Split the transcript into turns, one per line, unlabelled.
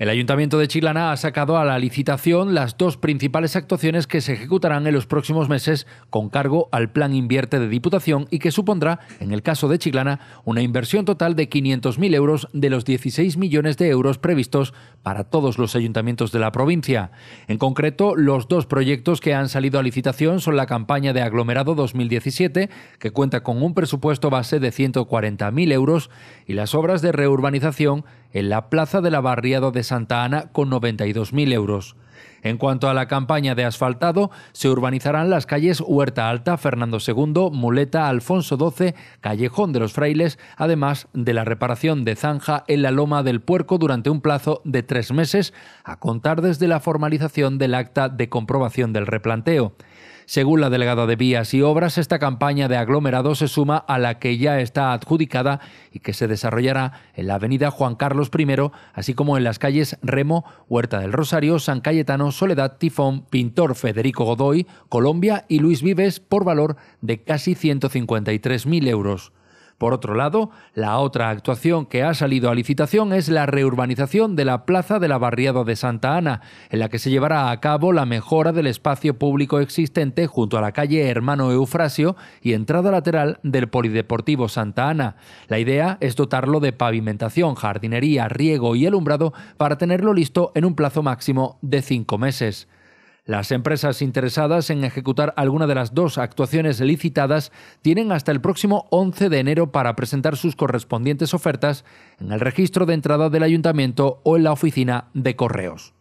El Ayuntamiento de Chilana ha sacado a la licitación las dos principales actuaciones que se ejecutarán en los próximos meses con cargo al Plan Invierte de Diputación y que supondrá, en el caso de Chiclana, una inversión total de 500.000 euros de los 16 millones de euros previstos para todos los ayuntamientos de la provincia. En concreto, los dos proyectos que han salido a licitación son la campaña de aglomerado 2017, que cuenta con un presupuesto base de 140.000 euros, y las obras de reurbanización en la plaza de la barriada de Santa Ana con 92.000 euros. En cuanto a la campaña de asfaltado, se urbanizarán las calles Huerta Alta, Fernando II, Muleta, Alfonso XII, Callejón de los Frailes, además de la reparación de zanja en la Loma del Puerco durante un plazo de tres meses, a contar desde la formalización del acta de comprobación del replanteo. Según la delegada de Vías y Obras, esta campaña de aglomerado se suma a la que ya está adjudicada y que se desarrollará en la avenida Juan Carlos I, así como en las calles Remo, Huerta del Rosario, San Cayetano, Soledad, Tifón, Pintor Federico Godoy, Colombia y Luis Vives por valor de casi 153.000 euros. Por otro lado, la otra actuación que ha salido a licitación es la reurbanización de la plaza de la barriada de Santa Ana, en la que se llevará a cabo la mejora del espacio público existente junto a la calle Hermano Eufrasio y entrada lateral del Polideportivo Santa Ana. La idea es dotarlo de pavimentación, jardinería, riego y alumbrado para tenerlo listo en un plazo máximo de cinco meses. Las empresas interesadas en ejecutar alguna de las dos actuaciones licitadas tienen hasta el próximo 11 de enero para presentar sus correspondientes ofertas en el registro de entrada del ayuntamiento o en la oficina de correos.